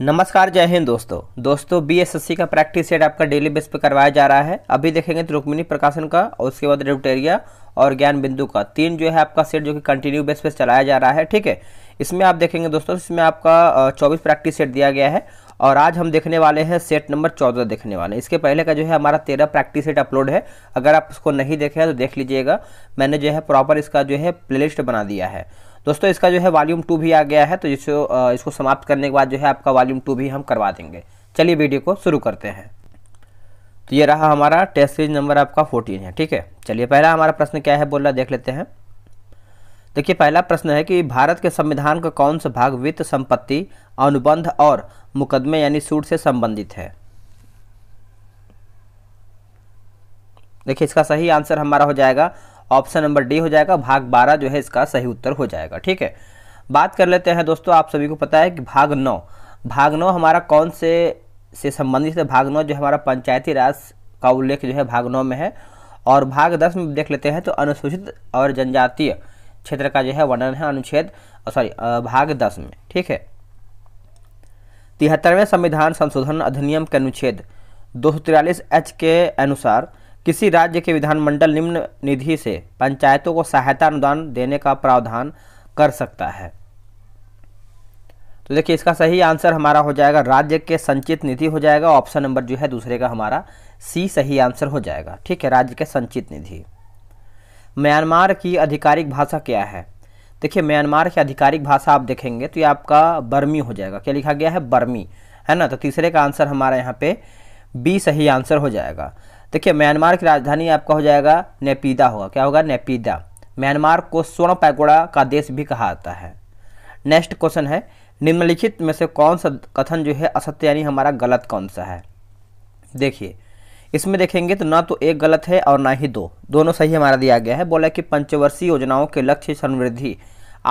नमस्कार जय हिंद दोस्तों दोस्तों बीएसएससी का प्रैक्टिस सेट आपका डेली बेस पर करवाया जा रहा है अभी देखेंगे तो रुक्मिनी प्रकाशन का और उसके बाद रेवटेरिया और ज्ञान बिंदु का तीन जो है आपका सेट जो कि कंटिन्यू बेस पे चलाया जा रहा है ठीक है इसमें आप देखेंगे दोस्तों इसमें आपका चौबीस प्रैक्टिस सेट दिया गया है और आज हम देखने वाले हैं सेट नंबर चौदह देखने वाले हैं इसके पहले का जो है हमारा तेरह प्रैक्टिस सेट अपलोड है अगर आप उसको नहीं देखे हैं तो देख लीजिएगा मैंने जो है प्रॉपर इसका जो है प्लेलिस्ट बना दिया है दोस्तों इसका जो है वॉल्यूम टू भी आ गया है तो इसको इसको समाप्त करने के बाद जो है आपका वॉल्यूम टू भी हम करवा देंगे चलिए वीडियो को शुरू करते हैं तो ये रहा हमारा टेस्ट सीरीज नंबर आपका फोर्टीन है ठीक है चलिए पहला हमारा प्रश्न क्या है बोल रहा देख लेते हैं देखिए पहला प्रश्न है कि भारत के संविधान का कौन सा भाग वित्त संपत्ति अनुबंध और मुकदमे यानी सूट से संबंधित है देखिए इसका सही आंसर हमारा हो जाएगा ऑप्शन नंबर डी हो जाएगा भाग बारह जो है इसका सही उत्तर हो जाएगा ठीक है बात कर लेते हैं दोस्तों आप सभी को पता है कि भाग नौ भाग नौ हमारा कौन से से संबंधित है भाग नौ जो हमारा पंचायती राज का उल्लेख जो है भाग नौ में है और भाग दस में देख लेते हैं तो अनुसूचित और जनजातीय क्षेत्र का जो है वर्णन है अनुच्छेद सॉरी भाग दस में ठीक है तिहत्तरवें संविधान संशोधन अधिनियम के अनुच्छेद दो एच के अनुसार किसी राज्य के विधानमंडल निम्न निधि से पंचायतों को सहायता अनुदान देने का प्रावधान कर सकता है तो देखिए इसका सही आंसर हमारा हो जाएगा राज्य के संचित निधि हो जाएगा ऑप्शन नंबर जो है दूसरे का हमारा सी सही आंसर हो जाएगा ठीक है राज्य के संचित निधि म्यांमार की आधिकारिक भाषा क्या है देखिए म्यांमार की आधिकारिक भाषा आप देखेंगे तो ये आपका बर्मी हो जाएगा क्या लिखा गया है बर्मी है ना तो तीसरे का आंसर हमारा यहाँ पे बी सही आंसर हो जाएगा देखिए म्यांमार की राजधानी आपका हो जाएगा नेपीदा होगा क्या होगा नेपीदा म्यांमार को स्वर्ण पैगोड़ा का देश भी कहा जाता है नेक्स्ट क्वेश्चन है निम्नलिखित में से कौन सा कथन जो है असत्य यानी हमारा गलत कौन सा है देखिए इसमें देखेंगे तो ना तो एक गलत है और ना ही दो दोनों सही हमारा दिया गया है बोला कि पंचवर्षीय योजनाओं के लक्ष्य समृद्धि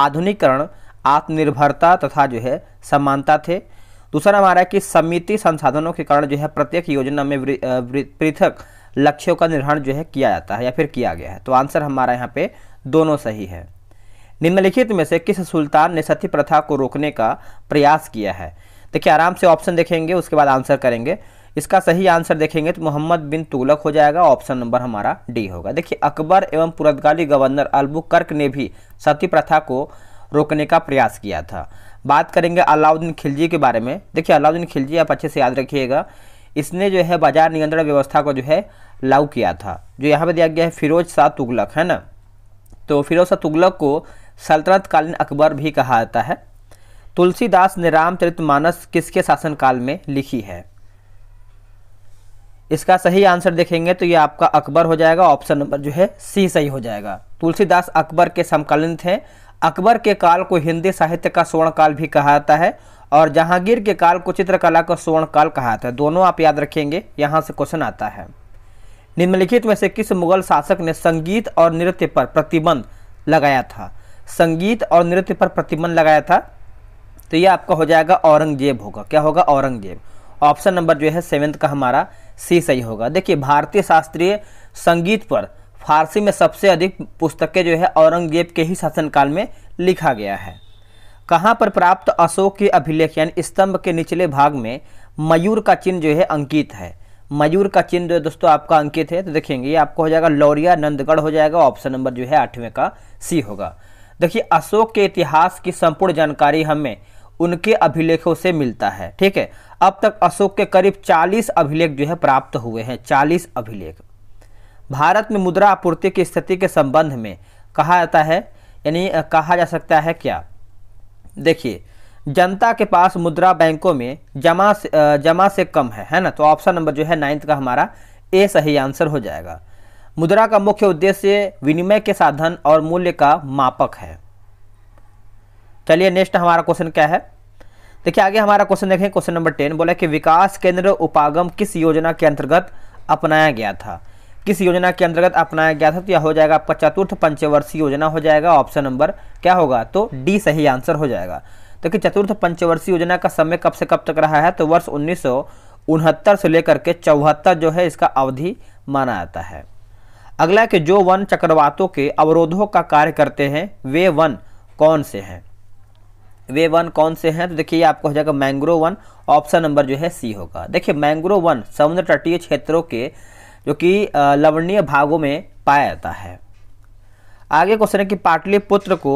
आधुनिकरण आत्मनिर्भरता तथा जो है समानता थे दूसरा हमारा कि समिति संसाधनों के कारण जो है प्रत्येक योजना में पृथक लक्ष्यों का निर्धारण जो है किया जाता है या फिर किया गया है तो आंसर हमारा यहाँ पे दोनों सही है निम्नलिखित में से किस सुल्तान ने सती प्रथा को रोकने का प्रयास किया है देखिए आराम से ऑप्शन देखेंगे उसके बाद आंसर करेंगे इसका सही आंसर देखेंगे तो मोहम्मद बिन तुगलक हो जाएगा ऑप्शन नंबर हमारा डी होगा देखिए अकबर एवं पुरतगाली गवर्नर अलबुकर्क ने भी सती प्रथा को रोकने का प्रयास किया था बात करेंगे अलाउद्दीन खिलजी के बारे में देखिए अलाउद्दीन खिलजी आप अच्छे से याद रखिएगा इसने जो है बाजार नियंत्रण व्यवस्था को जो है लागू किया था जो यहाँ पर दिया गया है फिरोज शाह तुगलक है ना तो फिरोज शाह तुगलक को सल्तनतकालीन अकबर भी कहा जाता है तुलसीदास ने रामचरित मानस किसके शासनकाल में लिखी है इसका सही आंसर देखेंगे तो ये आपका अकबर हो जाएगा ऑप्शन नंबर जो है सी सही हो जाएगा तुलसीदास अकबर के समकालीन थे अकबर के काल को हिंदी साहित्य का स्वर्ण काल भी कहा जाता है और जहांगीर के काल को चित्रकला का स्वर्ण काल कहा जाता है दोनों आप याद रखेंगे यहाँ से क्वेश्चन आता है निम्नलिखित में से किस मुगल शासक ने संगीत और नृत्य पर प्रतिबंध लगाया था संगीत और नृत्य पर प्रतिबंध लगाया था तो यह आपका हो जाएगा औरंगजेब होगा क्या होगा औरंगजेब ऑप्शन नंबर जो है सेवेंथ का हमारा सी सही होगा देखिए भारतीय शास्त्रीय संगीत पर फारसी में सबसे अधिक पुस्तकें जो है औरंगजेब के ही शासनकाल में लिखा गया है कहाँ पर प्राप्त अशोक के अभिलेख यानी स्तंभ के निचले भाग में मयूर का चिन्ह जो है अंकित है मयूर का चिन्ह जो दोस्तों आपका अंकित है तो देखेंगे ये आपको हो जाएगा लौरिया नंदगढ़ हो जाएगा ऑप्शन नंबर जो है आठवें का सी होगा देखिए अशोक के इतिहास की संपूर्ण जानकारी हमें उनके अभिलेखों से मिलता है ठीक है अब तक अशोक के करीब 40 अभिलेख जो है प्राप्त हुए हैं 40 अभिलेख भारत में मुद्रा आपूर्ति की स्थिति के संबंध में कहा जाता है यानी कहा जा सकता है क्या देखिए जनता के पास मुद्रा बैंकों में जमा से, जमा से कम है है ना तो ऑप्शन नंबर जो है नाइन्थ का हमारा ए सही आंसर हो जाएगा मुद्रा का मुख्य उद्देश्य विनिमय के साधन और मूल्य का मापक है चलिए नेक्स्ट हमारा क्वेश्चन क्या है देखिए आगे हमारा क्वेश्चन देखें क्वेश्चन नंबर टेन बोला कि विकास केंद्र उपागम किस योजना के अंतर्गत अपनाया गया था किस योजना के अंतर्गत अपनाया गया था तो यह हो जाएगा आपका चतुर्थ पंचवर्षीय योजना हो जाएगा ऑप्शन नंबर क्या होगा तो डी सही आंसर हो जाएगा देखिए तो चतुर्थ पंचवर्षीय योजना का समय कब से कब तक रहा है तो वर्ष उन्नीस से लेकर के चौहत्तर जो है इसका अवधि माना जाता है अगला कि जो वन चक्रवातों के अवरोधों का कार्य करते हैं वे वन कौन से हैं वे वन कौन से हैं तो देखिए आपको हो जाएगा मैंग्रोव वन ऑप्शन नंबर जो है सी होगा देखिए मैंग्रोव वन समुद्र तटीय क्षेत्रों के जो कि लवणीय भागों में पाया जाता है आगे क्वेश्चन है कि पाटलिपुत्र को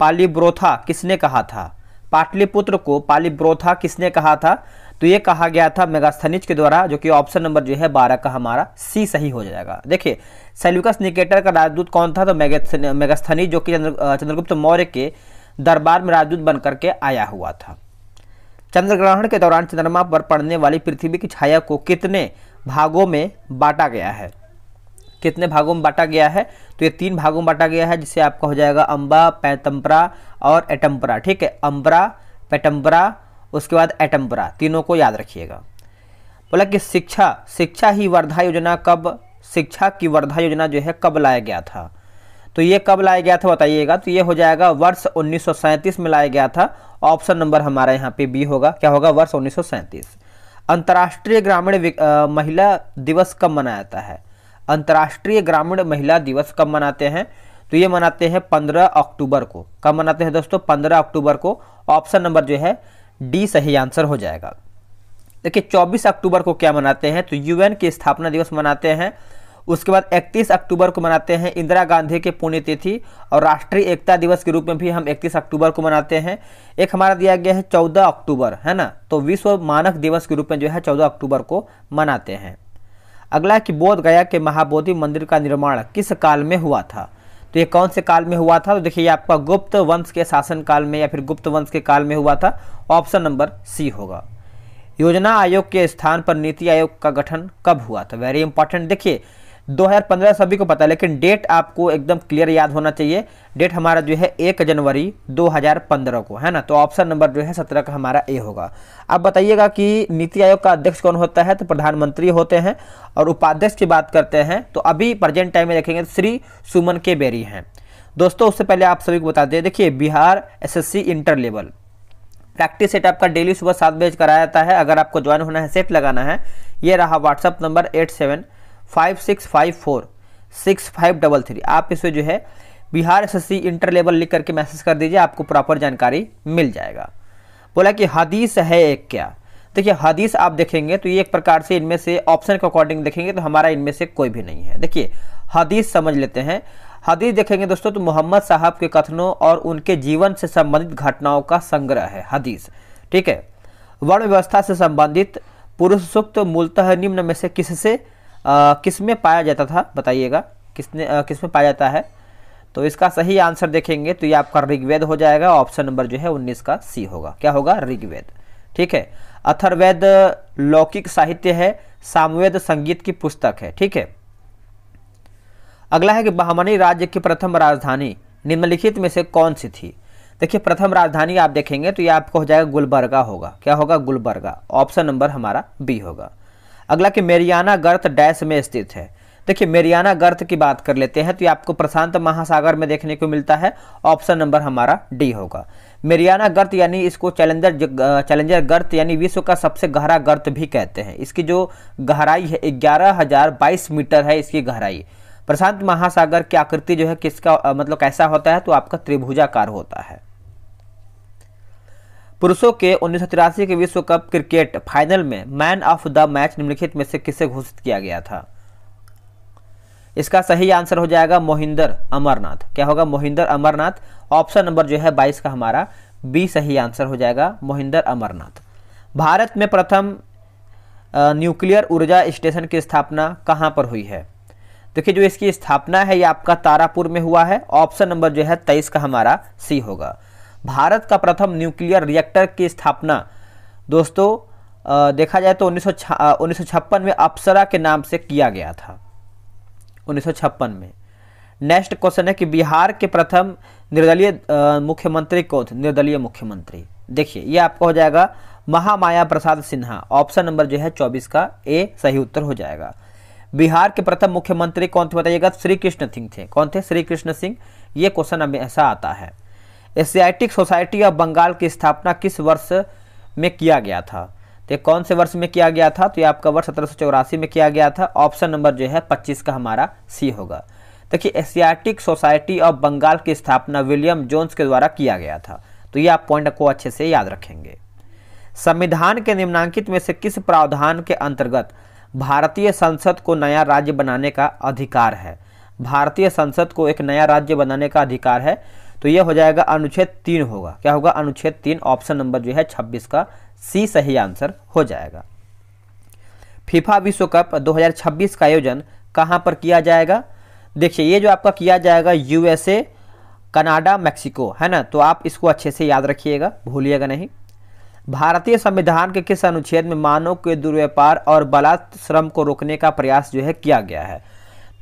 पालीब्रोथा किसने कहा था पाटलिपुत्र को पालीब्रोथा किसने कहा था तो ये कहा गया था मेगास्थनिज के द्वारा जो कि ऑप्शन नंबर जो है बारह का हमारा सी सही हो जाएगा देखिए सेल्यूकस निकेटर का राजदूत कौन था तो मेगास्थनिज जो कि चंद्रगुप्त मौर्य के दरबार में राजदूत बनकर के आया हुआ था चंद्रग्रहण के दौरान चंद्रमा पर पड़ने वाली पृथ्वी की छाया को कितने भागों में बांटा गया है कितने भागों में बांटा गया है तो ये तीन भागों में बांटा गया है जिससे आपका हो जाएगा अम्बा पैतम्परा और एटम्परा ठीक है अम्बरा पैटम्परा उसके बाद एटम्परा तीनों को याद रखिएगा बोला कि शिक्षा शिक्षा ही वर्धा योजना कब शिक्षा की वर्धा योजना जो है कब लाया गया था तो ये कब लाया गया था बताइएगा तो ये हो जाएगा वर्ष उन्नीस में लाया गया था ऑप्शन नंबर हमारा यहाँ पे बी होगा क्या होगा वर्ष उन्नीस अंतर्राष्ट्रीय ग्रामीण महिला दिवस कब मनाया जाता है अंतर्राष्ट्रीय ग्रामीण महिला दिवस कब मनाते हैं तो ये मनाते हैं पंद्रह अक्टूबर को कब मनाते हैं दोस्तों पंद्रह अक्टूबर को ऑप्शन नंबर जो है डी सही आंसर हो जाएगा देखिए 24 अक्टूबर को क्या मनाते हैं तो यूएन की स्थापना दिवस मनाते हैं उसके बाद 31 अक्टूबर को मनाते हैं इंदिरा गांधी के पुण्यतिथि और राष्ट्रीय एकता दिवस के रूप में भी हम 31 अक्टूबर को मनाते हैं एक हमारा दिया गया है 14 अक्टूबर है ना तो विश्व मानक दिवस के रूप में जो है 14 अक्टूबर को मनाते हैं अगला कि बोध गया के महाबोधि मंदिर का निर्माण किस काल में हुआ था तो ये कौन से काल में हुआ था तो देखिए आपका गुप्त वंश के शासन काल में या फिर गुप्त वंश के काल में हुआ था ऑप्शन नंबर सी होगा योजना आयोग के स्थान पर नीति आयोग का गठन कब हुआ था वेरी इंपॉर्टेंट देखिए 2015 सभी को पता है लेकिन डेट आपको एकदम क्लियर याद होना चाहिए डेट हमारा जो है एक जनवरी 2015 को है ना तो ऑप्शन नंबर जो है सत्रह का हमारा ए होगा अब बताइएगा कि नीति आयोग का अध्यक्ष कौन होता है तो प्रधानमंत्री होते हैं और उपाध्यक्ष की बात करते हैं तो अभी प्रेजेंट टाइम में देखेंगे तो श्री सुमन के बेरी हैं दोस्तों उससे पहले आप सभी को बता दें देखिए Bihar C inter level practice set आपका डेली सुबह सात बजे कराया जाता है अगर आपको ज्वाइन होना है सेट लगाना है ये रहा WhatsApp number eight seven five six five four six five double three आप इसे जो है Bihar S S inter level लिख करके मैसेज कर दीजिए आपको प्रॉपर जानकारी मिल जाएगा बोला कि हदीस है एक क्या देखिए हदीस आप देखेंगे तो ये एक प्रकार से इनमें से ऑप्शन के अकॉर्डिंग देखेंगे तो हमारा इनमें से कोई भी नहीं है देखिए हदीस समझ लेते हैं हदीस देखेंगे दोस्तों तो मोहम्मद साहब के कथनों और उनके जीवन से संबंधित घटनाओं का संग्रह है हदीस ठीक है वर्ण व्यवस्था से संबंधित पुरुष सुक्त मूलतः निम्न में से किससे किस में पाया जाता था बताइएगा किसने किस में पाया जाता है तो इसका सही आंसर देखेंगे तो ये आपका ऋग्वेद हो जाएगा ऑप्शन नंबर जो है उन्नीस का सी होगा क्या होगा ऋग्वेद ठीक है अथर्वेद लौकिक साहित्य है सामवेद संगीत की पुस्तक है ठीक है अगला है कि बहमनी राज्य की प्रथम राजधानी निम्नलिखित में से कौन सी थी देखिए प्रथम राजधानी आप देखेंगे तो ये आपको हो जाएगा गुलबर्गा होगा क्या होगा गुलबर्गा ऑप्शन नंबर हमारा बी होगा अगला कि मेरियाना गर्त डैश में स्थित है देखिए मेरियाना गर्त की बात कर लेते हैं तो ये आपको प्रशांत महासागर में देखने को मिलता है ऑप्शन नंबर हमारा डी होगा मेरियाना गर्त यानी इसको चैलेंजर चैलेंजर गर्त यानी विश्व का सबसे गहरा गर्त भी कहते हैं इसकी जो गहराई है ग्यारह हजार बाईस मीटर है इसकी गहराई प्रशांत महासागर की आकृति जो है किसका मतलब कैसा होता है तो आपका त्रिभुजाकार होता है पुरुषों के उन्नीस के विश्व कप क्रिकेट फाइनल में मैन ऑफ द मैच निम्नलिखित में से किसे घोषित किया गया था इसका सही आंसर हो जाएगा मोहिंदर अमरनाथ क्या होगा मोहिंदर अमरनाथ ऑप्शन नंबर जो है बाईस का हमारा बी सही आंसर हो जाएगा मोहिंदर अमरनाथ भारत में प्रथम न्यूक्लियर ऊर्जा स्टेशन की स्थापना कहाँ पर हुई है देखिए जो इसकी स्थापना है ये आपका तारापुर में हुआ है ऑप्शन नंबर जो है तेईस का हमारा सी होगा भारत का प्रथम न्यूक्लियर रिएक्टर की स्थापना दोस्तों देखा जाए तो उन्नीस उन्नीस में अप्सरा के नाम से किया गया था उन्नीस में नेक्स्ट क्वेश्चन है कि बिहार के प्रथम निर्दलीय मुख्यमंत्री कौन थे निर्दलीय मुख्यमंत्री देखिए ये आपका हो जाएगा महामाया प्रसाद सिन्हा ऑप्शन नंबर जो है चौबीस का ए सही उत्तर हो जाएगा बिहार के प्रथम मुख्यमंत्री कौन थे बताइएगा श्री कृष्ण सिंह थे कौन थे श्री कृष्ण सिंह ये क्वेश्चन हमेशा आता है एशियाटिक सोसाइटी ऑफ बंगाल की स्थापना किस वर्ष में किया गया था तो कौन से वर्ष में किया गया था तो ये आपका वर्ष सत्रह में किया गया था ऑप्शन नंबर जो है पच्चीस का हमारा सी होगा देखिए एशियाटिक सोसाइटी ऑफ बंगाल की स्थापना विलियम जोन्स के द्वारा किया गया था तो ये आप पॉइंट को अच्छे से याद रखेंगे संविधान के निम्नांकित में से किस प्रावधान के अंतर्गत भारतीय संसद को नया राज्य बनाने का अधिकार है भारतीय संसद को एक नया राज्य बनाने का अधिकार है तो यह हो जाएगा अनुच्छेद तीन होगा क्या होगा अनुच्छेद तीन ऑप्शन नंबर जो है छब्बीस का सी सही आंसर हो जाएगा फीफा विश्व कप 2026 का आयोजन कहां पर किया जाएगा देखिए ये जो आपका किया जाएगा यूएसए कनाडा मैक्सिको है ना तो आप इसको अच्छे से याद रखिएगा भूलिएगा नहीं भारतीय संविधान के किस अनुच्छेद में मानव के दुर्व्यापार और बलात् श्रम को रोकने का प्रयास जो है किया गया है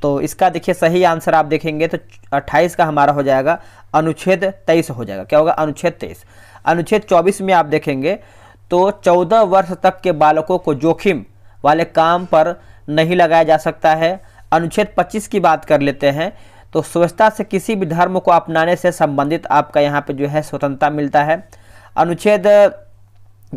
तो इसका देखिए सही आंसर आप देखेंगे तो 28 का हमारा हो जाएगा अनुच्छेद 23 हो जाएगा क्या होगा अनुच्छेद 23 अनुच्छेद 24 में आप देखेंगे तो 14 वर्ष तक के बालकों को जोखिम वाले काम पर नहीं लगाया जा सकता है अनुच्छेद 25 की बात कर लेते हैं तो स्वच्छता से किसी भी धर्म को अपनाने से संबंधित आपका यहाँ पर जो है स्वतंत्रता मिलता है अनुच्छेद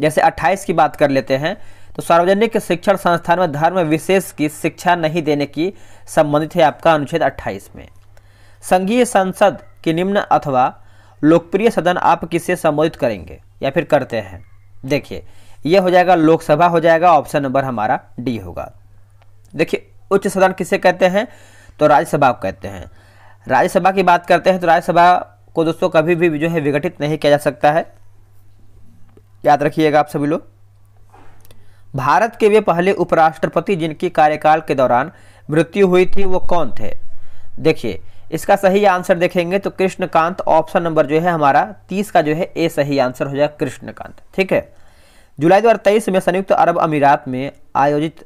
जैसे अट्ठाईस की बात कर लेते हैं तो सार्वजनिक शिक्षण संस्थान में धर्म विशेष की शिक्षा नहीं देने की संबंधित है आपका अनुच्छेद 28 में संघीय संसद की निम्न अथवा लोकप्रिय सदन आप किसे संबोधित करेंगे या फिर करते हैं देखिए यह हो जाएगा लोकसभा हो जाएगा ऑप्शन नंबर हमारा डी होगा देखिए उच्च सदन किसे कहते हैं तो राज्यसभा को कहते हैं राज्यसभा की बात करते हैं तो राज्यसभा को दोस्तों कभी भी जो है विघटित नहीं किया जा सकता है याद रखिएगा आप सभी लोग भारत के वे पहले उपराष्ट्रपति जिनकी कार्यकाल के दौरान मृत्यु हुई थी वो कौन थे देखिए इसका सही आंसर देखेंगे तो कृष्णकांत ऑप्शन नंबर जो है हमारा तीस का जो है ए सही आंसर हो जाएगा कृष्णकांत ठीक है जुलाई दो में संयुक्त अरब अमीरात में आयोजित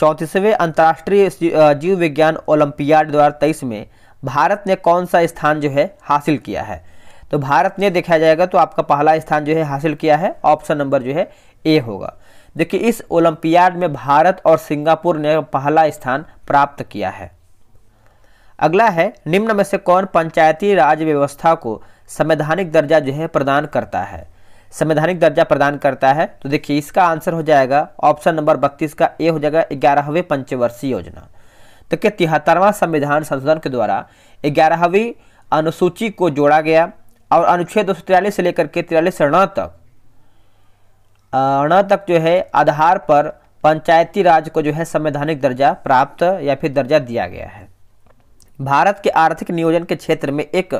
चौंतीसवें अंतर्राष्ट्रीय जीव विज्ञान ओलंपियाड दो हज़ार में भारत ने कौन सा स्थान जो है हासिल किया है तो भारत ने देखा जाएगा तो आपका पहला स्थान जो है हासिल किया है ऑप्शन नंबर जो है ए होगा देखिए इस ओलंपियाड में भारत और सिंगापुर ने पहला स्थान प्राप्त किया है अगला है निम्न में से कौन पंचायती राज व्यवस्था को संवैधानिक दर्जा जो है प्रदान करता है संवैधानिक दर्जा प्रदान करता है तो देखिए इसका आंसर हो जाएगा ऑप्शन नंबर बत्तीस का ए हो जाएगा ग्यारहवीं पंचवर्षीय योजना तो के तिहत्तरवां संविधान संशोधन के द्वारा ग्यारहवीं अनुसूची को जोड़ा गया और अनुच्छेद दो से लेकर के तिरालीस ऋण तक अण तक जो है आधार पर पंचायती राज को जो है संवैधानिक दर्जा प्राप्त या फिर दर्जा दिया गया है भारत के आर्थिक नियोजन के क्षेत्र में एक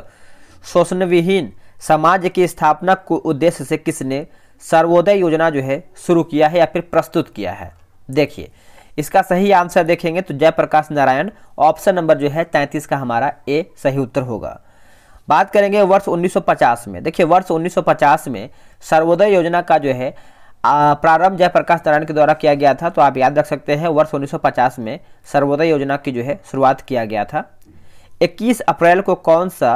शोषण विहीन समाज की स्थापना को उद्देश्य से किसने सर्वोदय योजना जो है शुरू किया है या फिर प्रस्तुत किया है देखिए इसका सही आंसर देखेंगे तो जयप्रकाश नारायण ऑप्शन नंबर जो है तैंतीस का हमारा ए सही उत्तर होगा बात करेंगे वर्ष 1950 में देखिए वर्ष 1950 में सर्वोदय योजना का जो है प्रारंभ जयप्रकाश नारायण के द्वारा किया गया था तो आप याद रख सकते हैं वर्ष 1950 में सर्वोदय योजना की जो है शुरुआत किया गया था 21 अप्रैल को कौन सा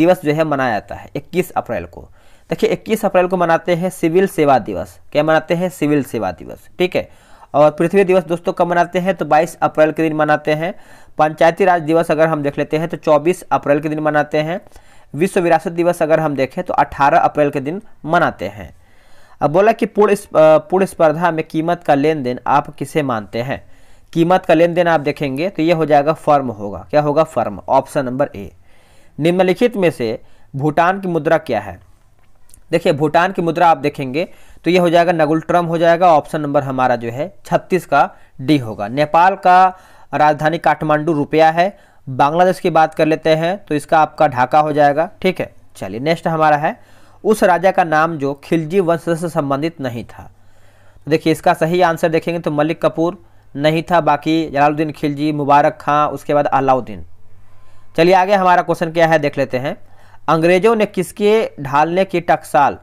दिवस जो है मनाया जाता है 21 अप्रैल को देखिए 21 अप्रैल को मनाते हैं सिविल सेवा दिवस क्या मनाते हैं सिविल सेवा दिवस ठीक है और पृथ्वी दिवस दोस्तों कब मनाते हैं तो बाईस अप्रैल के दिन मनाते हैं पंचायती राज दिवस अगर हम देख लेते हैं तो चौबीस अप्रैल के दिन मनाते हैं विश्व विरासत दिवस अगर हम देखें तो अठारह अप्रैल के दिन मनाते हैं अब बोला कि पूर्ण पूर्ण स्पर्धा में कीमत का लेन देन आप किसे मानते हैं कीमत का लेन देन आप देखेंगे तो ये हो जाएगा फर्म होगा क्या होगा फर्म ऑप्शन नंबर ए निम्नलिखित में से भूटान की मुद्रा क्या है देखिए भूटान की मुद्रा आप देखेंगे तो ये हो जाएगा नगुल ट्रम हो जाएगा ऑप्शन नंबर हमारा जो है छत्तीस का डी होगा नेपाल का राजधानी काठमांडू रुपया है बांग्लादेश की बात कर लेते हैं तो इसका आपका ढाका हो जाएगा ठीक है चलिए नेक्स्ट हमारा है उस राजा का नाम जो खिलजी वंश से संबंधित नहीं था तो देखिए इसका सही आंसर देखेंगे तो मलिक कपूर नहीं था बाकी जलालुद्दीन खिलजी मुबारक खां उसके बाद अलाउद्दीन चलिए आगे हमारा क्वेश्चन क्या है देख लेते हैं अंग्रेज़ों ने किसके ढालने की टकसाल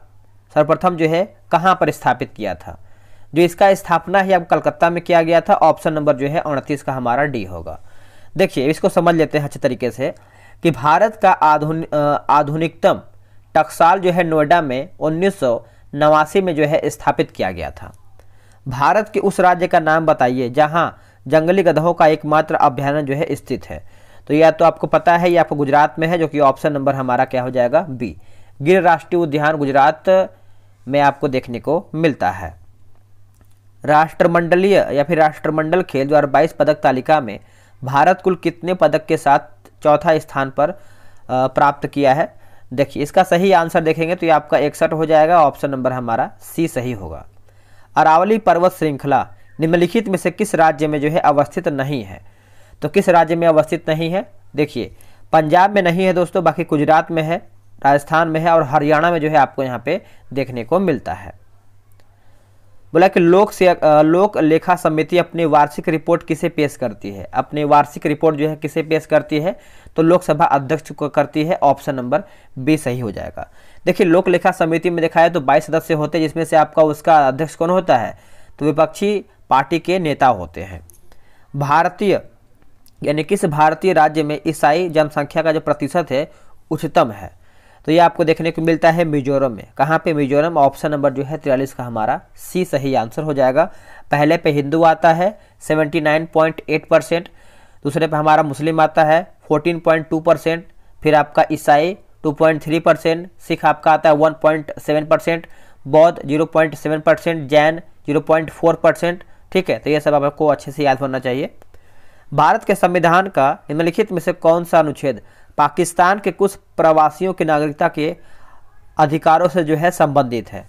सर्वप्रथम जो है कहाँ पर स्थापित किया था जो इसका स्थापना है अब कलकत्ता में किया गया था ऑप्शन नंबर जो है उनतीस का हमारा डी होगा देखिए इसको समझ लेते हैं अच्छे तरीके से कि भारत का आधुनिकतम टकसाल जो है नोएडा में उन्नीस में जो है स्थापित किया गया था भारत के उस राज्य का नाम बताइए जहाँ जंगली गधों का एकमात्र अभ्यारण जो है स्थित है तो या तो आपको पता है या आपको गुजरात में है जो कि ऑप्शन नंबर हमारा क्या हो जाएगा बी गिर राष्ट्रीय उद्यान गुजरात में आपको देखने को मिलता है राष्ट्रमंडलीय या फिर राष्ट्रमंडल खेल दो पदक तालिका में भारत कुल कितने पदक के साथ चौथा स्थान पर प्राप्त किया है देखिए इसका सही आंसर देखेंगे तो ये आपका इकसठ हो जाएगा ऑप्शन नंबर हमारा सी सही होगा अरावली पर्वत श्रृंखला निम्नलिखित में से किस राज्य में जो है अवस्थित नहीं है तो किस राज्य में अवस्थित नहीं है देखिए पंजाब में नहीं है दोस्तों बाकी गुजरात में है राजस्थान में है और हरियाणा में जो है आपको यहाँ पे देखने को मिलता है बोला कि लोक से लोक लेखा समिति अपनी वार्षिक रिपोर्ट किसे पेश करती है अपनी वार्षिक रिपोर्ट जो है किसे पेश करती है तो लोकसभा अध्यक्ष को करती है ऑप्शन नंबर बी सही हो जाएगा देखिए लोक लेखा समिति में देखा है तो बाईस सदस्य होते हैं जिसमें से आपका उसका अध्यक्ष कौन होता है तो विपक्षी पार्टी के नेता होते हैं भारतीय यानी किस भारतीय राज्य में ईसाई जनसंख्या का जो प्रतिशत है उच्चतम है तो ये आपको देखने को मिलता है मिजोरम में कहाँ पे मिजोरम ऑप्शन नंबर जो है तिरालीस का हमारा सी सही आंसर हो जाएगा पहले पे हिंदू आता है 79.8 परसेंट दूसरे पे हमारा मुस्लिम आता है 14.2 परसेंट फिर आपका ईसाई 2.3 परसेंट सिख आपका आता है 1.7 परसेंट बौद्ध सेवन परसेंट जैन फोर परसेंट ठीक है तो ये सब आपको अच्छे से याद होना चाहिए भारत के संविधान का निम्नलिखित में से कौन सा अनुच्छेद पाकिस्तान के कुछ प्रवासियों की नागरिकता के अधिकारों से जो है संबंधित है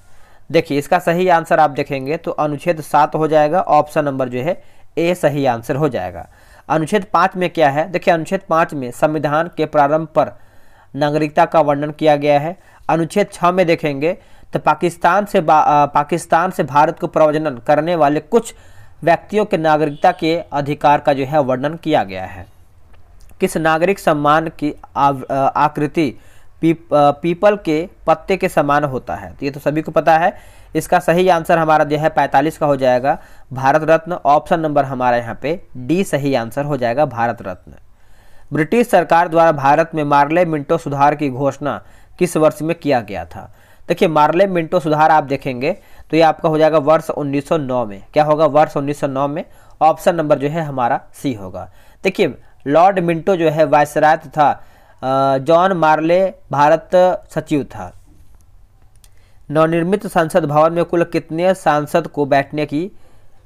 देखिए इसका सही आंसर आप देखेंगे तो अनुच्छेद सात हो जाएगा ऑप्शन नंबर जो है ए सही आंसर हो जाएगा अनुच्छेद पाँच में क्या है देखिए अनुच्छेद पाँच में संविधान के प्रारंभ पर नागरिकता का वर्णन किया गया है अनुच्छेद छः में देखेंगे तो पाकिस्तान से पाकिस्तान से भारत को प्रवजनन करने वाले कुछ व्यक्तियों के नागरिकता के अधिकार का जो है वर्णन किया गया है किस नागरिक सम्मान की आकृति पीप, पीपल के पत्ते के समान होता है तो ये तो सभी को पता है इसका सही आंसर हमारा जो है 45 का हो जाएगा भारत रत्न ऑप्शन नंबर हमारा यहाँ पे डी सही आंसर हो जाएगा भारत रत्न ब्रिटिश सरकार द्वारा भारत में मार्ले मिंटो सुधार की घोषणा किस वर्ष में किया गया था देखिए मार्ले मिंटो सुधार आप देखेंगे तो ये आपका हो जाएगा वर्ष 1909 में क्या होगा वर्ष 1909 में ऑप्शन नंबर जो है हमारा सी होगा देखिए लॉर्ड मिंटो जो है वायसराय था जॉन मार्ले भारत सचिव था नवनिर्मित संसद भवन में कुल कितने सांसद को बैठने की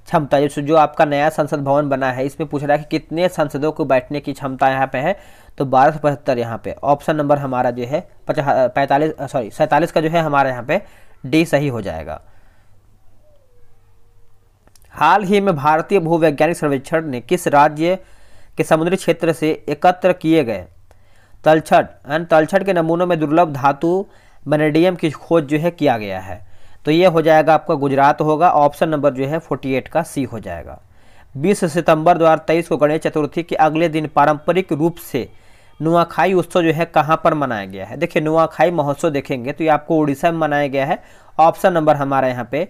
क्षमता जैसे जो आपका नया संसद भवन बना है इसमें पूछ रहा है कि कितने सांसदों को बैठने की क्षमता यहाँ पे है तो बारह सौ पचहत्तर यहाँ पे ऑप्शन नंबर हमारा जो है पचास पैंतालीस सॉरी सैंतालीस का जो है हमारा यहाँ पे डी सही हो जाएगा हाल ही में भारतीय भूवैज्ञानिक सर्वेक्षण ने किस राज्य के समुद्री क्षेत्र से एकत्र किए गए तलछट एंड तलछट के नमूनों में दुर्लभ धातु मैनेडियम की खोज जो है किया गया है तो ये हो जाएगा आपका गुजरात होगा ऑप्शन नंबर जो है फोर्टी एट का सी हो जाएगा बीस सितंबर दो हज़ार तेईस को गणेश चतुर्थी के अगले दिन पारंपरिक रूप से नुआखाई उत्सव जो है कहाँ पर मनाया गया है देखिए नुआखाई महोत्सव देखेंगे तो ये आपको उड़ीसा में मनाया गया है ऑप्शन नंबर हमारे यहाँ पे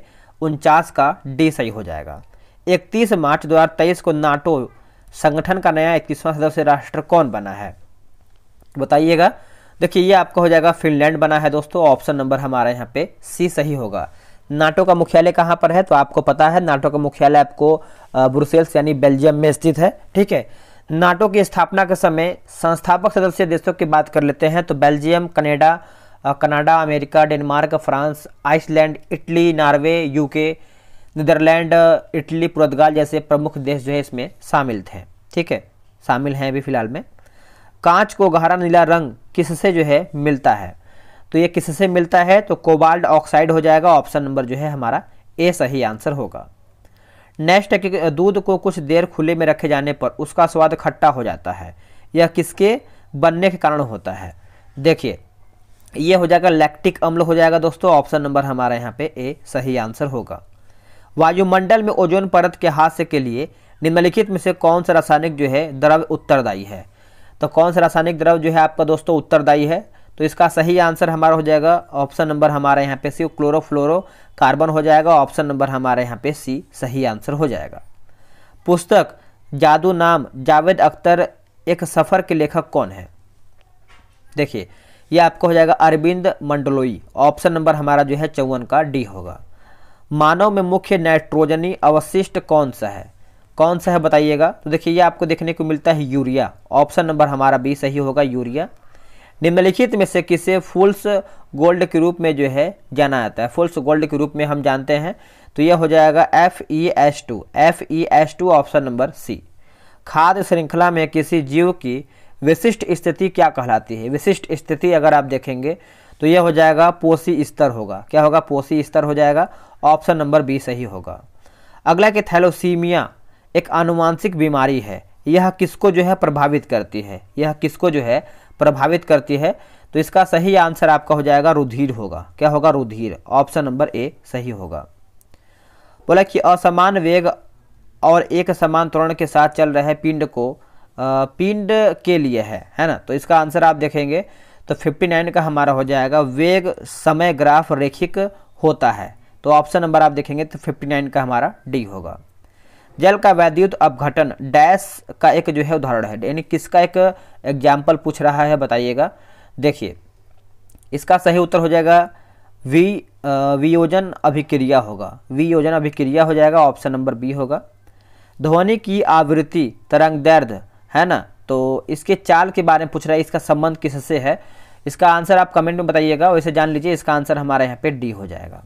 उनचास का डी सही हो जाएगा इकतीस मार्च तेईस को नाटो संगठन का नया इक्कीसवां सदस्य राष्ट्र कौन बना है बताइएगा देखिए ये आपका हो जाएगा फिनलैंड बना है दोस्तों ऑप्शन नंबर हमारे यहाँ पे सी सही होगा नाटो का मुख्यालय कहाँ पर है तो आपको पता है नाटो का मुख्यालय आपको ब्रुसेल्स यानी बेल्जियम में स्थित है ठीक है नाटो की स्थापना के समय संस्थापक सदस्य देशों की बात कर लेते हैं तो Belgium Canada Canada America Denmark France Iceland Italy Norway UK Netherland Italy पुर्तगाल जैसे प्रमुख देश जो है इसमें शामिल थे ठीक है शामिल हैं अभी फ़िलहाल में कांच को गहरा नीला रंग किससे जो है मिलता है तो ये किससे मिलता है तो कोबाल्ट ऑक्साइड हो जाएगा ऑप्शन नंबर जो है हमारा ए सही आंसर होगा नेक्स्ट कि दूध को कुछ देर खुले में रखे जाने पर उसका स्वाद खट्टा हो जाता है यह किसके बनने के कारण होता है देखिए यह हो जाएगा लैक्टिक अम्ल हो जाएगा दोस्तों ऑप्शन नंबर हमारा यहाँ पे ए सही आंसर होगा वायुमंडल में ओजोन परत के हास्य के लिए निम्नलिखित में से कौन सा रासायनिक जो है द्रव्य उत्तरदायी है तो कौन सा रासायनिक द्रव्य जो है आपका दोस्तों उत्तरदायी है तो इसका सही आंसर हमारा हो जाएगा ऑप्शन नंबर हमारे यहाँ पे सी क्लोरोफ्लोरो कार्बन हो जाएगा ऑप्शन नंबर हमारे यहाँ पे सी सही आंसर हो जाएगा पुस्तक जादू नाम जावेद अख्तर एक सफ़र के लेखक कौन है देखिए यह आपको हो जाएगा अरविंद मंडलोई ऑप्शन नंबर हमारा जो है चौवन का डी होगा मानव में मुख्य नाइट्रोजनी अवशिष्ट कौन सा है कौन सा है बताइएगा तो देखिए ये आपको देखने को मिलता है यूरिया ऑप्शन नंबर हमारा बी सही होगा यूरिया निम्नलिखित में से किसे फुल्स गोल्ड के रूप में जो है जाना जाता है फुल्स गोल्ड के रूप में हम जानते हैं तो यह हो जाएगा F E S two F E S two option number C खाद्य श्रृंखला में किसी जीव की विशिष्ट स्थिति क्या कहलाती है विशिष्ट स्थिति अगर आप देखेंगे तो यह हो जाएगा पोसी स्तर होगा क्या होगा पोसी स्तर हो जाएगा ऑप्शन नंबर बी सही होगा अगला कि थैलोसीमिया एक आनुवांशिक बीमारी है यह किसको जो है प्रभावित करती है यह किसको जो है प्रभावित करती है तो इसका सही आंसर आपका हो जाएगा रुधिर होगा क्या होगा रुधिर ऑप्शन नंबर ए सही होगा बोला कि असमान वेग और एक समान त्वरण के साथ चल रहे पिंड को पिंड के लिए है है ना तो इसका आंसर आप देखेंगे तो 59 का हमारा हो जाएगा वेग समय ग्राफ रेखिक होता है तो ऑप्शन नंबर आप देखेंगे तो 59 का हमारा डी होगा जल का वैद्युत अपघटन डैश का एक जो है उदाहरण है यानी किसका एक एग्जाम्पल पूछ रहा है बताइएगा देखिए इसका सही उत्तर हो जाएगा वी वियोजन अभिक्रिया होगा वियोजन अभिक्रिया हो जाएगा ऑप्शन नंबर बी होगा ध्वनि की आवृत्ति तरंग दर्द है ना तो इसके चाल के बारे में पूछ रहा है इसका संबंध किससे है इसका आंसर आप कमेंट में बताइएगा वैसे जान लीजिए इसका आंसर हमारे यहाँ पे डी हो जाएगा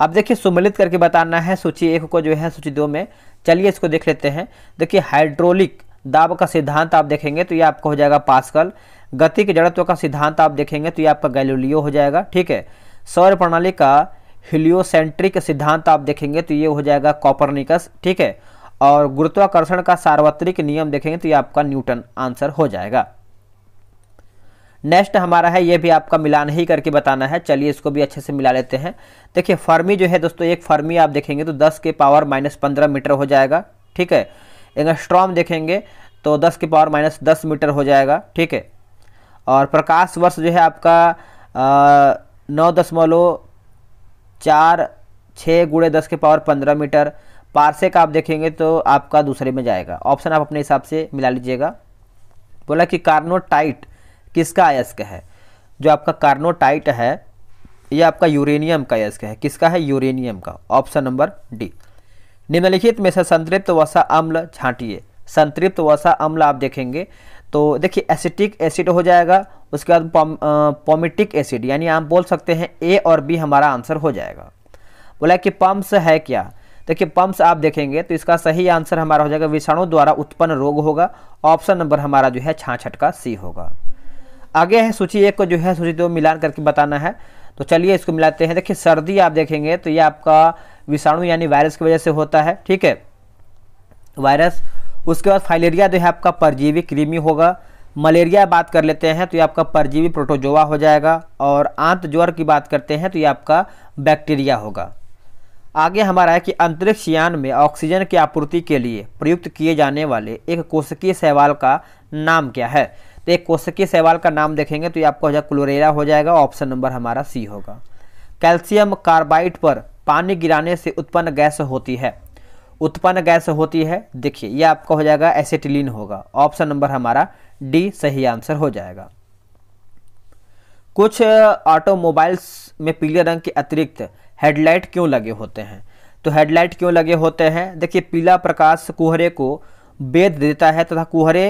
अब देखिए सुमिलित करके बताना है सूची एक को जो है सूची दो में चलिए इसको देख लेते हैं देखिए हाइड्रोलिक दाब का सिद्धांत आप देखेंगे तो ये आपका हो जाएगा पास्कल गति के जड़त्व का सिद्धांत आप देखेंगे तो ये आपका गैलोलियो हो जाएगा ठीक है सौर प्रणाली का हिलियोसेंट्रिक सिद्धांत आप देखेंगे तो ये हो जाएगा कॉपरनिकस ठीक है और गुरुत्वाकर्षण का सार्वत्रिक नियम देखेंगे तो ये आपका न्यूटन आंसर हो जाएगा नेक्स्ट हमारा है ये भी आपका मिलान ही करके बताना है चलिए इसको भी अच्छे से मिला लेते हैं देखिए फर्मी जो है दोस्तों एक फर्मी आप देखेंगे तो 10 के पावर माइनस पंद्रह मीटर हो जाएगा ठीक है स्ट्रॉम देखेंगे तो 10 के पावर माइनस दस मीटर हो जाएगा ठीक है और प्रकाश वर्ष जो है आपका नौ दशमलव चार छः गुड़े दस के पावर पंद्रह मीटर पार्सेक आप देखेंगे तो आपका दूसरे में जाएगा ऑप्शन आप अपने हिसाब से मिला लीजिएगा बोला कि कार्नोटाइट किसका अयस्क है जो आपका कार्नोटाइट है यह आपका यूरेनियम का अयस्क है किसका है यूरेनियम का ऑप्शन नंबर डी निम्नलिखित में से संतृप्त वसा अम्ल छांटिए संतृप्त वसा अम्ल आप देखेंगे तो देखिए एसिटिक एसिड हो जाएगा उसके बाद पोमिटिक एसिड यानी आप बोल सकते हैं ए और बी हमारा आंसर हो जाएगा बोला कि पम्प्स है क्या देखिए पम्प्स आप देखेंगे तो इसका सही आंसर हमारा हो जाएगा विषाणु द्वारा उत्पन्न रोग होगा ऑप्शन नंबर हमारा जो है छाछठ का सी होगा आगे है सूची एक को जो है सूची दो मिलान करके बताना है तो चलिए इसको मिलाते हैं देखिए सर्दी आप देखेंगे तो ये आपका विषाणु यानी वायरस की वजह से होता है ठीक है वायरस उसके बाद फाइलेरिया जो है आपका परजीवी कृमि होगा मलेरिया बात कर लेते हैं तो ये आपका परजीवी प्रोटोजोआ हो जाएगा और आंत ज्वर की बात करते हैं तो ये आपका बैक्टीरिया होगा आगे हमारा है कि अंतरिक्ष यान में ऑक्सीजन की आपूर्ति के लिए प्रयुक्त किए जाने वाले एक कोशकीय सहवाल का नाम क्या है तो एक कोशकीय सहवाल का नाम देखेंगे तो ये आपको हो जाएगा क्लोरेरा हो जाएगा ऑप्शन नंबर हमारा सी होगा कैल्शियम कार्बाइड पर पानी गिराने से उत्पन्न गैस होती है उत्पन्न गैस होती है देखिए ये आपका हो जाएगा एसेटिलीन होगा ऑप्शन नंबर हमारा डी सही आंसर हो जाएगा कुछ ऑटोमोबाइल्स में पीले रंग के अतिरिक्त हेडलाइट क्यों लगे होते हैं तो हेडलाइट क्यों लगे होते हैं देखिए पीला प्रकाश कुहरे को बेद देता है तथा तो कुहरे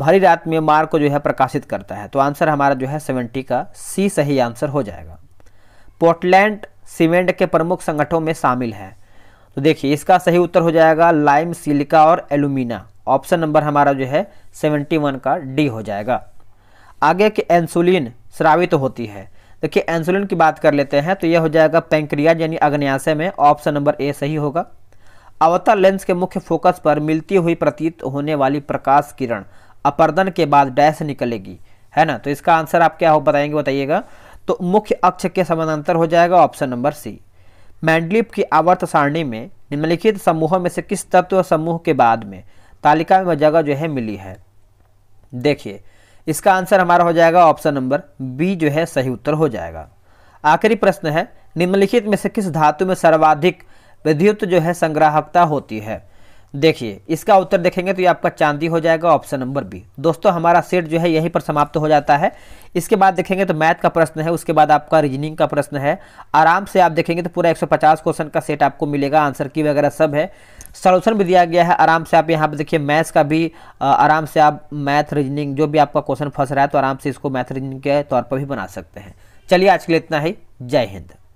भरी रात में मार्ग को जो है प्रकाशित करता है तो आंसर हमारा जो है सेवेंटी का सी सही आंसर हो जाएगा पोर्टलैंड सीमेंट के प्रमुख संगठनों में शामिल है तो देखिए इसका सही उत्तर हो जाएगा लाइम सिलिका और एलुमिना ऑप्शन नंबर हमारा जो है सेवेंटी वन का डी हो जाएगा आगे के इंसुलिन श्रावित तो होती है देखिए इंसुलिन की बात कर लेते हैं तो यह हो जाएगा पेंक्रियाज यानी अग्न्याशय में ऑप्शन नंबर ए सही होगा अवतर लेंस के मुख्य फोकस पर मिलती हुई प्रतीत होने वाली प्रकाश किरण अपर्दन के बाद डैश निकलेगी है ना तो इसका आंसर आप क्या हो बताएंगे बताइएगा तो मुख्य अक्ष के समानांतर हो जाएगा ऑप्शन नंबर सी मैंडलिप की आवर्त सारणी में निम्नलिखित समूहों में से किस तत्व समूह के बाद में तालिका में जगह जो है मिली है देखिए इसका आंसर हमारा हो जाएगा ऑप्शन नंबर बी जो है सही उत्तर हो जाएगा आखिरी प्रश्न है निम्नलिखित में से किस धातु में सर्वाधिक विद्युत जो है संग्राहकता होती है देखिए इसका उत्तर देखेंगे तो ये आपका चांदी हो जाएगा ऑप्शन नंबर बी दोस्तों हमारा सेट जो है यहीं पर समाप्त हो जाता है इसके बाद देखेंगे तो मैथ का प्रश्न है उसके बाद आपका रीजनिंग का प्रश्न है आराम से आप देखेंगे तो पूरा 150 क्वेश्चन का सेट आपको मिलेगा आंसर की वगैरह सब है सॉल्यूशन भी दिया गया है आराम से आप यहाँ पे देखिए मैथ्स का भी आराम से आप मैथ रीजनिंग जो भी आपका क्वेश्चन फंस रहा है तो आराम से इसको मैथ रीजनिंग के तौर पर भी बना सकते हैं चलिए आज के लिए इतना ही जय हिंद